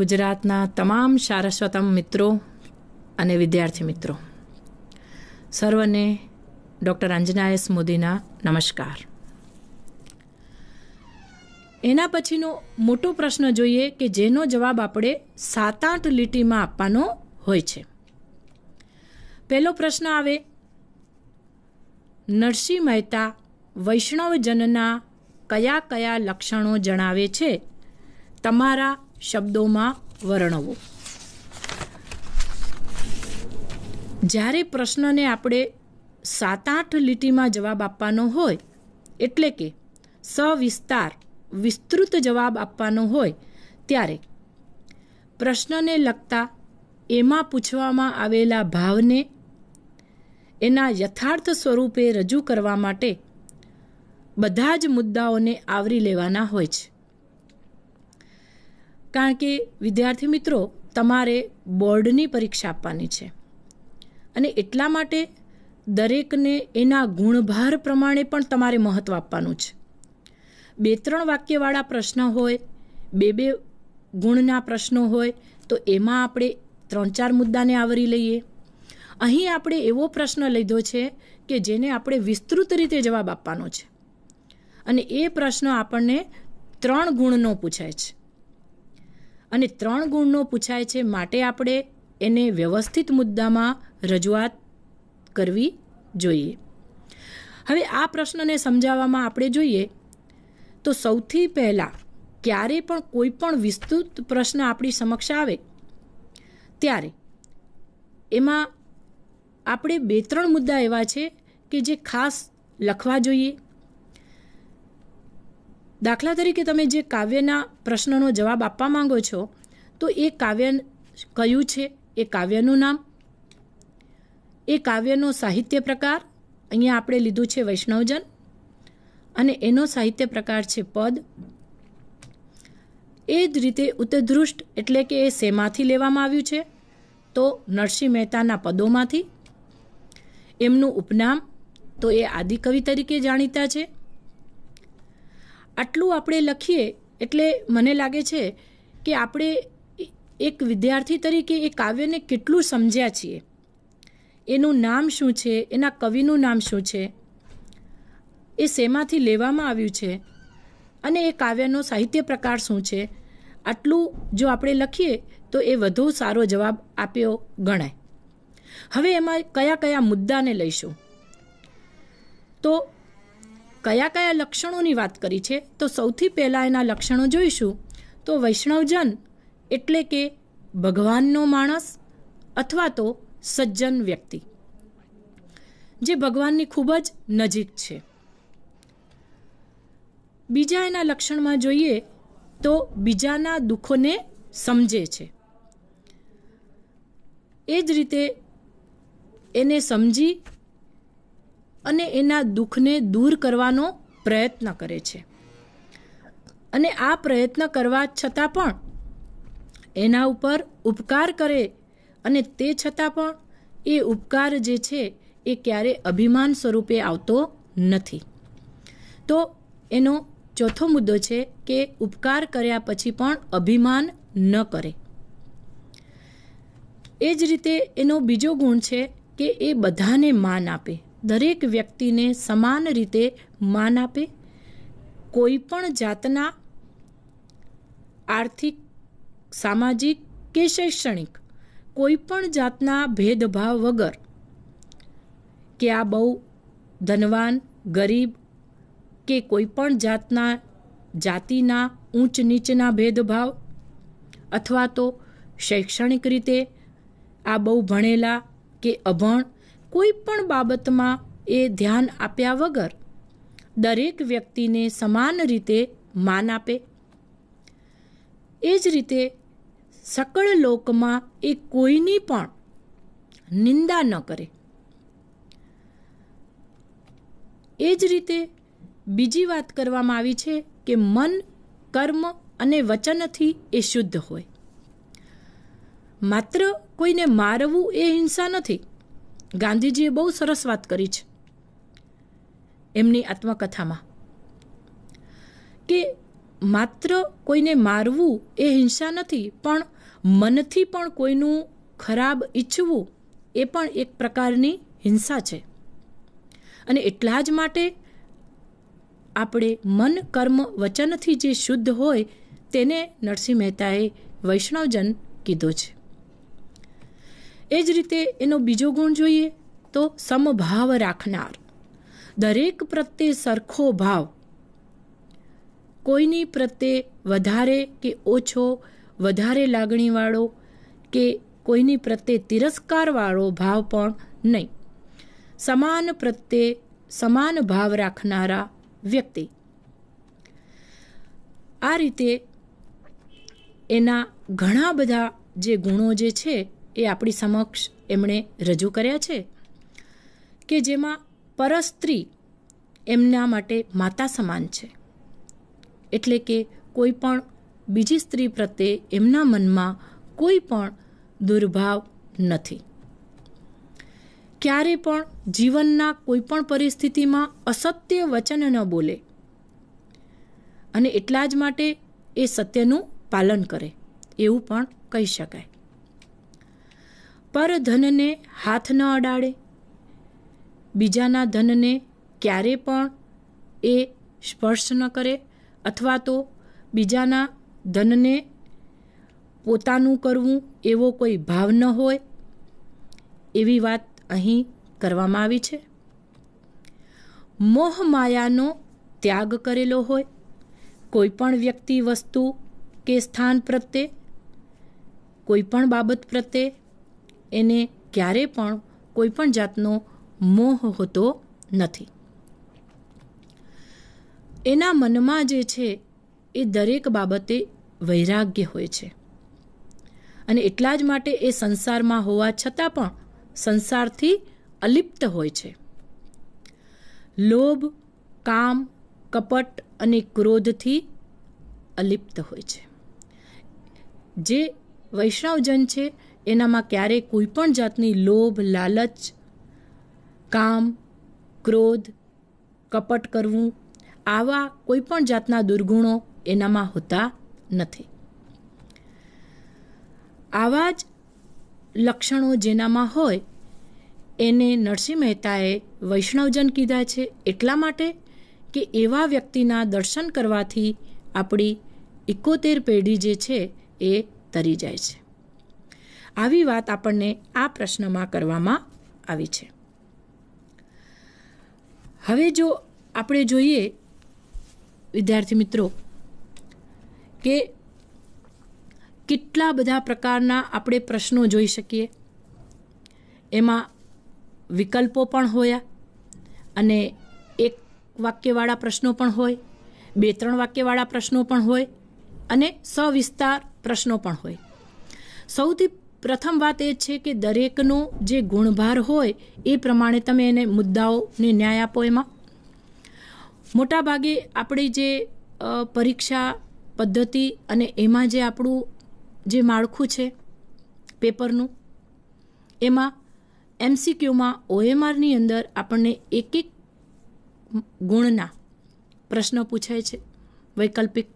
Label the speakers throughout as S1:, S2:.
S1: ગુજરાતના તમામ સારસ્વતમ મિત્રો અને વિદ્યાર્થી મિત્રો સર્વને ડૉક્ટર અંજના એસ મોદીના નમસ્કાર એના પછીનો મોટો પ્રશ્ન જોઈએ કે જેનો જવાબ આપણે સાત આઠ લીટીમાં આપવાનો હોય છે પહેલો પ્રશ્ન આવે નરસિંહ મહેતા વૈષ્ણવજનના કયા કયા લક્ષણો જણાવે છે તમારા શબ્દોમાં વર્ણવો જ્યારે પ્રશ્નને આપણે સાત આઠ લીટીમાં જવાબ આપવાનો હોય એટલે કે સવિસ્તાર વિસ્તૃત જવાબ આપવાનો હોય ત્યારે પ્રશ્નને લગતા એમાં પૂછવામાં આવેલા ભાવને એના યથાર્થ સ્વરૂપે રજૂ કરવા માટે બધા જ મુદ્દાઓને આવરી લેવાના હોય છે કારણ કે વિદ્યાર્થી મિત્રો તમારે બોર્ડની પરીક્ષા આપવાની છે અને એટલા માટે દરેકને એના ગુણભાર પ્રમાણે પણ તમારે મહત્ત્વ આપવાનું છે બે ત્રણ વાક્યવાળા પ્રશ્ન હોય બે બે ગુણના પ્રશ્નો હોય તો એમાં આપણે ત્રણ ચાર મુદ્દાને આવરી લઈએ અહીં આપણે એવો પ્રશ્ન લીધો છે કે જેને આપણે વિસ્તૃત રીતે જવાબ આપવાનો છે અને એ પ્રશ્ન આપણને ત્રણ ગુણનો પૂછાય છે અને ત્રણ ગુણનો પૂછાય છે માટે આપણે એને વ્યવસ્થિત મુદ્દામાં રજૂઆત કરવી જોઈએ હવે આ પ્રશ્નને સમજાવવામાં આપણે જોઈએ તો સૌથી પહેલાં ક્યારે પણ કોઈ પણ વિસ્તૃત પ્રશ્ન આપણી સમક્ષ આવે ત્યારે એમાં આપણે બે ત્રણ મુદ્દા એવા છે કે જે ખાસ લખવા જોઈએ દાખલા તરીકે તમે જે કાવ્યના પ્રશ્નનો જવાબ આપવા માંગો છો તો એ કાવ્ય કયું છે એ કાવ્યનું નામ એ કાવ્યનો સાહિત્ય પ્રકાર અહીંયા આપણે લીધું છે વૈષ્ણવજન અને એનો સાહિત્ય પ્રકાર છે પદ એ જ રીતે ઉતદૃષ્ટ એટલે કે એ શેમાંથી લેવામાં આવ્યું છે તો નરસિંહ મહેતાના પદોમાંથી એમનું ઉપનામ તો એ આદિકવિ તરીકે જાણીતા છે આટલું આપણે લખીએ એટલે મને લાગે છે કે આપણે એક વિદ્યાર્થી તરીકે એ કાવ્યને કેટલું સમજ્યા છીએ એનું નામ શું છે એના કવિનું નામ શું છે એ શેમાંથી લેવામાં આવ્યું છે અને એ કાવ્યનો સાહિત્ય પ્રકાર શું છે આટલું જો આપણે લખીએ તો એ વધુ સારો જવાબ આપ્યો ગણાય હવે એમાં કયા કયા મુદ્દાને લઈશું તો કયા કયા લક્ષણોની વાત કરી છે તો સૌથી પહેલાં એના લક્ષણો જોઈશું તો વૈષ્ણવજન એટલે કે ભગવાનનો માણસ અથવા તો સજ્જન વ્યક્તિ જે ભગવાનની ખૂબ જ નજીક છે બીજા એના લક્ષણમાં જોઈએ તો બીજાના દુઃખોને સમજે છે એ જ રીતે એને સમજી અને એના દુઃખને દૂર કરવાનો પ્રયત્ન કરે છે અને આ પ્રયત્ન કરવા છતાં પણ એના ઉપર ઉપકાર કરે અને તે છતાં પણ એ ઉપકાર જે છે એ ક્યારે અભિમાન સ્વરૂપે આવતો નથી તો એનો ચોથો મુદ્દો છે કે ઉપકાર કર્યા પછી પણ અભિમાન ન કરે એ જ રીતે એનો બીજો ગુણ છે કે એ બધાને માન આપે દરેક વ્યક્તિને સમાન રીતે માન આપે કોઈ પણ જાતના આર્થિક સામાજિક કે શૈક્ષણિક કોઈ પણ જાતના ભેદભાવ વગર કે આ બહુ ધનવાન ગરીબ કે કોઈ પણ જાતના જાતિના ઊંચ નીચના ભેદભાવ અથવા તો શૈક્ષણિક રીતે આ બહુ ભણેલા કે અભણ કોઈ પણ બાબતમાં એ ધ્યાન આપ્યા વગર દરેક વ્યક્તિને સમાન રીતે માન આપે એ જ રીતે સકળ લોકમાં એ કોઈની પણ નિંદા ન કરે એ જ રીતે બીજી વાત કરવામાં આવી છે કે મન કર્મ અને વચનથી એ શુદ્ધ હોય માત્ર કોઈને મારવું એ હિંસા નથી ગાંધીજીએ બહુ સરસ વાત કરી છે એમની આત્મકથામાં કે માત્ર કોઈને મારવું એ હિંસા નથી પણ મનથી પણ કોઈનું ખરાબ ઈચ્છવું એ પણ એક પ્રકારની હિંસા છે અને એટલા જ માટે આપણે મન કર્મ વચનથી જે શુદ્ધ હોય તેને નરસિંહ મહેતાએ વૈષ્ણવજન કીધો છે એ જ રીતે એનો બીજો ગુણ જોઈએ તો સમભાવ રાખનાર દરેક પ્રત્યે સરખો ભાવ કોઈની પ્રત્યે વધારે કે ઓછો વધારે લાગણીવાળો કે કોઈની પ્રત્યે તિરસ્કારવાળો ભાવ પણ નહીં સમાન પ્રત્યે સમાન ભાવ રાખનારા વ્યક્તિ આ રીતે એના ઘણા બધા જે ગુણો જે છે એ આપણી સમક્ષ એમણે રજૂ કર્યા છે કે જેમાં પરસ્ત્રી એમના માટે માતા સમાન છે એટલે કે કોઈ પણ બીજી સ્ત્રી પ્રત્યે એમના મનમાં કોઈ પણ દુર્ભાવ નથી ક્યારે પણ જીવનના કોઈ પણ પરિસ્થિતિમાં અસત્ય વચન ન બોલે અને એટલા જ માટે એ સત્યનું પાલન કરે એવું પણ કહી શકાય પર ધનને હાથ ન અડાડે બીજાના ધનને ક્યારે પણ એ સ્પર્શ ન કરે અથવા તો બીજાના ધનને પોતાનું કરવું એવો કોઈ ભાવ ન હોય એવી વાત અહીં કરવામાં આવી છે મોહ માયાનો ત્યાગ કરેલો હોય કોઈપણ વ્યક્તિ વસ્તુ કે સ્થાન પ્રત્યે કોઈ પણ બાબત પ્રત્યે એને ક્યારે પણ કોઈપણ જાતનો મોહ હોતો નથી એના મનમાં જે છે એ દરેક બાબતે વૈરાગ્ય હોય છે અને એટલા જ માટે એ સંસારમાં હોવા છતાં પણ સંસારથી અલિપ્ત હોય છે લોભ કામ કપટ અને ક્રોધથી અલિપ્ત હોય છે જે વૈષ્ણવજન છે એનામાં ક્યારેય કોઈ પણ જાતની લોભ લાલચ કામ ક્રોધ કપટ કરવું આવા કોઈ પણ જાતના દુર્ગુણો એનામાં હોતા નથી આવા જ લક્ષણો જેનામાં હોય એને નરસિંહ મહેતાએ વૈષ્ણવજન કીધા છે એટલા માટે કે એવા વ્યક્તિના દર્શન કરવાથી આપણી એકોતેર પેઢી જે છે એ તરી જાય છે આવી વાત આપણને આ પ્રશ્નમાં કરવામાં આવી છે હવે જો આપણે જોઈએ વિદ્યાર્થી મિત્રો કે કેટલા બધા પ્રકારના આપણે પ્રશ્નો જોઈ શકીએ એમાં વિકલ્પો પણ હોયા અને એક વાક્યવાળા પ્રશ્નો પણ હોય બે ત્રણ વાક્યવાળા પ્રશ્નો પણ હોય અને સવિસ્તાર પ્રશ્નો પણ હોય સૌથી પ્રથમ વાત એ છે કે દરેકનો જે ગુણભાર હોય એ પ્રમાણે તમે એને મુદ્દાઓને ન્યાય આપો એમાં મોટાભાગે આપણી જે પરીક્ષા પદ્ધતિ અને એમાં જે આપણું જે માળખું છે પેપરનું એમાં એમસીક્યુમાં ઓએમઆરની અંદર આપણને એક એક ગુણના પ્રશ્ન પૂછાય છે વૈકલ્પિક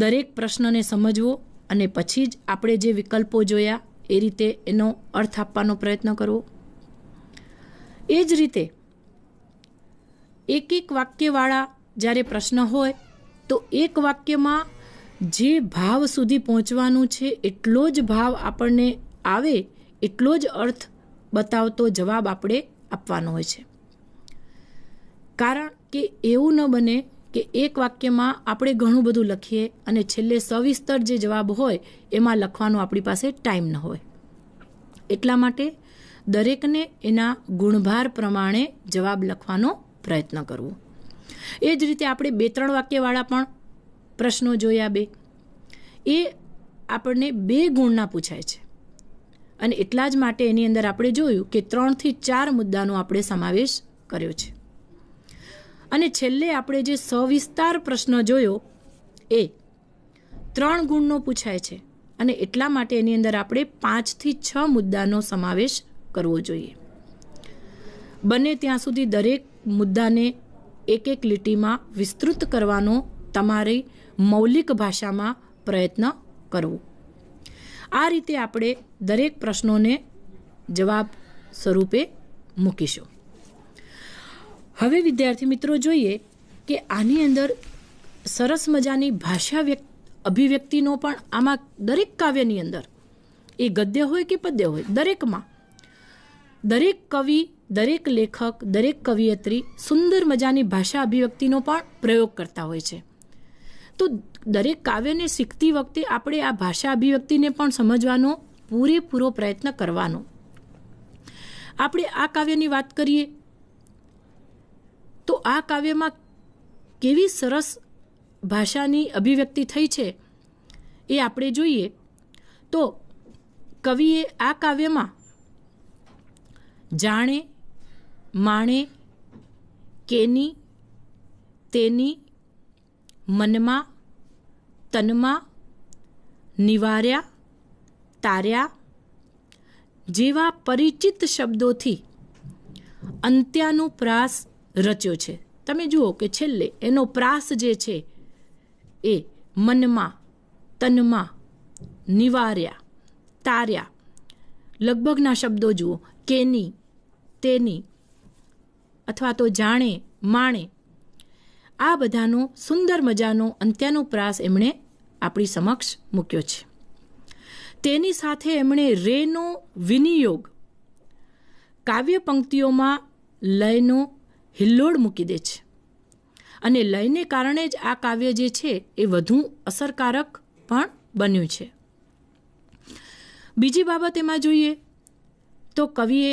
S1: દરેક પ્રશ્નને સમજવો અને પછી જ આપણે જે વિકલ્પો જોયા એ રીતે એનો અર્થ આપવાનો પ્રયત્ન કરવો એ જ રીતે એક એક વાક્યવાળા જ્યારે પ્રશ્ન હોય તો એક વાક્યમાં જે ભાવ સુધી પહોંચવાનું છે એટલો જ ભાવ આપણને આવે એટલો જ અર્થ બતાવતો જવાબ આપણે આપવાનો હોય છે કારણ કે એવું ન બને કે એક વાક્યમાં આપણે ઘણું બધું લખીએ અને છેલ્લે સવિસ્તર જે જવાબ હોય એમાં લખવાનો આપણી પાસે ટાઈમ ન હોય એટલા માટે દરેકને એના ગુણભાર પ્રમાણે જવાબ લખવાનો પ્રયત્ન કરવો એ જ રીતે આપણે બે ત્રણ વાક્યવાળા પણ પ્રશ્નો જોયા બે એ આપણને બે ગુણના પૂછાય છે અને એટલા જ માટે એની અંદર આપણે જોયું કે ત્રણથી ચાર મુદ્દાનો આપણે સમાવેશ કર્યો છે અને છેલ્લે આપણે જે સવિસ્તાર પ્રશ્ન જોયો એ ત્રણ ગુણનો પૂછાય છે અને એટલા માટે એની અંદર આપણે પાંચથી છ મુદ્દાનો સમાવેશ કરવો જોઈએ બને ત્યાં સુધી દરેક મુદ્દાને એક એક લીટીમાં વિસ્તૃત કરવાનો તમારી મૌલિક ભાષામાં પ્રયત્ન કરવો આ રીતે આપણે દરેક પ્રશ્નોને જવાબ સ્વરૂપે મૂકીશું હવે વિદ્યાર્થી મિત્રો જોઈએ કે આની અંદર સરસ મજાની ભાષા વ્યક્ત અભિવ્યક્તિનો પણ આમાં દરેક કાવ્યની અંદર એ ગદ્ય હોય કે પદ્ય હોય દરેકમાં દરેક કવિ દરેક લેખક દરેક કવિયત્રી સુંદર મજાની ભાષા અભિવ્યક્તિનો પણ પ્રયોગ કરતા હોય છે તો દરેક કાવ્યને શીખતી વખતે આપણે આ ભાષા અભિવ્યક્તિને પણ સમજવાનો પૂરેપૂરો પ્રયત્ન કરવાનો આપણે આ કાવ્યની વાત કરીએ આ કાવ્યમાં કેવી સરસ ભાષાની અભિવ્યક્તિ થઈ છે એ આપણે જોઈએ તો કવિએ આ કાવ્યમાં જાણે માણે કેની તેની મનમાં તનમાં નિવાર્યા તાર્યા જેવા પરિચિત શબ્દોથી અંત્યાનું પ્રાસ રચ્યો છે તમે જુઓ કે છેલ્લે એનો પ્રાસ જે છે એ મનમાં તનમાં નિવાર્યા તાર્યા લગભગના શબ્દો જુઓ કેની તેની અથવા તો જાણે માણે આ બધાનો સુંદર મજાનો અંત્યનો પ્રાસ એમણે આપણી સમક્ષ મૂક્યો છે તેની સાથે એમણે રેનો વિનિયોગ કાવ્ય પંક્તિઓમાં લયનો હિલ્લોળ મૂકી દે છે અને લયને કારણે જ આ કાવ્ય જે છે એ વધુ અસરકારક પણ બન્યું છે બીજી બાબત એમાં જોઈએ તો કવિએ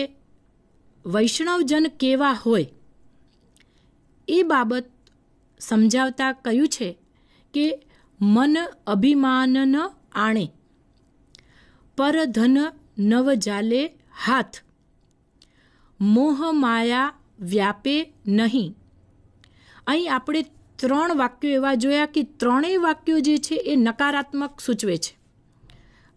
S1: વૈષ્ણવજન કેવા હોય એ બાબત સમજાવતા કહ્યું છે કે મન અભિમાનન આણે પરધન નવ જાલે હાથ મોહ માયા વ્યાપે નહીં અહીં આપણે ત્રણ વાક્યો એવા જોયા કે ત્રણેય વાક્યો જે છે એ નકારાત્મક સૂચવે છે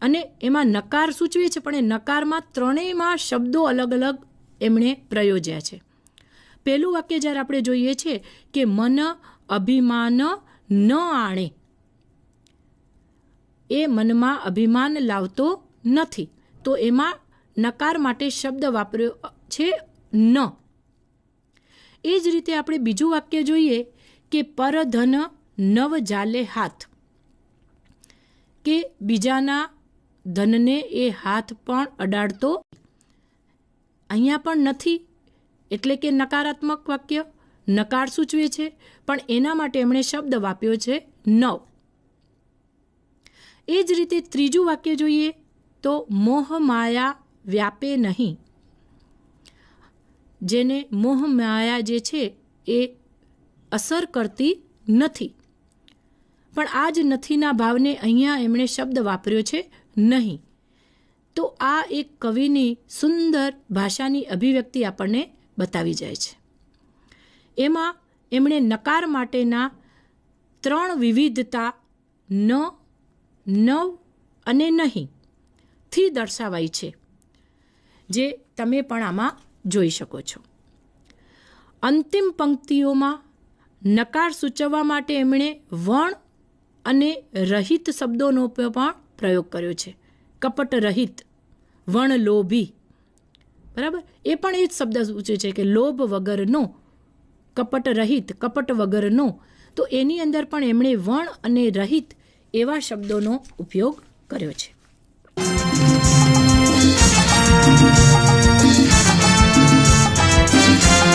S1: અને એમાં નકાર સૂચવે છે પણ એ નકારમાં ત્રણેયમાં શબ્દો અલગ અલગ એમણે પ્રયોજ્યા છે પહેલું વાક્ય જ્યારે આપણે જોઈએ છે કે મન અભિમાન ન આણે એ મનમાં અભિમાન લાવતો નથી તો એમાં નકાર માટે શબ્દ વાપર્યો છે ન એ જ રીતે આપણે બીજું વાક્ય જોઈએ કે પરધન નવ જાલે હાથ કે બીજાના ધનને એ હાથ પણ અડાડતો અહીંયા પણ નથી એટલે કે નકારાત્મક વાક્ય નકાર સૂચવે છે પણ એના માટે એમણે શબ્દ વાપ્યો છે નવ એ જ રીતે ત્રીજું વાક્ય જોઈએ તો મોહ માયા વ્યાપે નહીં જેને મોહ માયા જે છે એ અસર કરતી નથી પણ આ જ નથીના ભાવને અહીંયા એમણે શબ્દ વાપર્યો છે નહીં તો આ એક કવિની સુંદર ભાષાની અભિવ્યક્તિ આપણને બતાવી જાય છે એમાં એમણે નકાર માટેના ત્રણ વિવિધતા ન નવ અને નહીં થી દર્શાવાય છે જે તમે પણ આમાં જોઈ શકો છો અંતિમ પંક્તિઓમાં નકાર સૂચવવા માટે એમણે વણ અને રહિત શબ્દોનો પણ પ્રયોગ કર્યો છે કપટ રહિત વણ લોભી બરાબર એ પણ એ જ શબ્દ સૂચવે છે કે લોભ વગરનો કપટ રહિત કપટ વગરનો તો એની અંદર પણ એમણે વણ અને રહિત એવા શબ્દોનો ઉપયોગ કર્યો છે